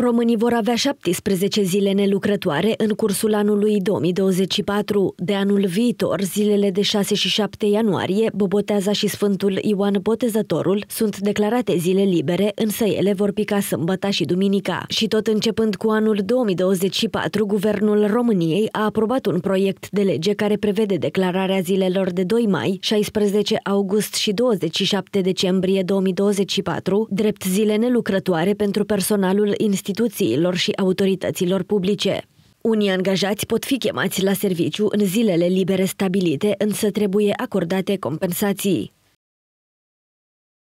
Românii vor avea 17 zile nelucrătoare în cursul anului 2024. De anul viitor, zilele de 6 și 7 ianuarie, Boboteaza și Sfântul Ioan Botezătorul sunt declarate zile libere, însă ele vor pica sâmbăta și duminica. Și tot începând cu anul 2024, Guvernul României a aprobat un proiect de lege care prevede declararea zilelor de 2 mai, 16 august și 27 decembrie 2024, drept zile nelucrătoare pentru personalul instituției instituțiilor și autorităților publice. Unii angajați pot fi chemați la serviciu în zilele libere stabilite, însă trebuie acordate compensații.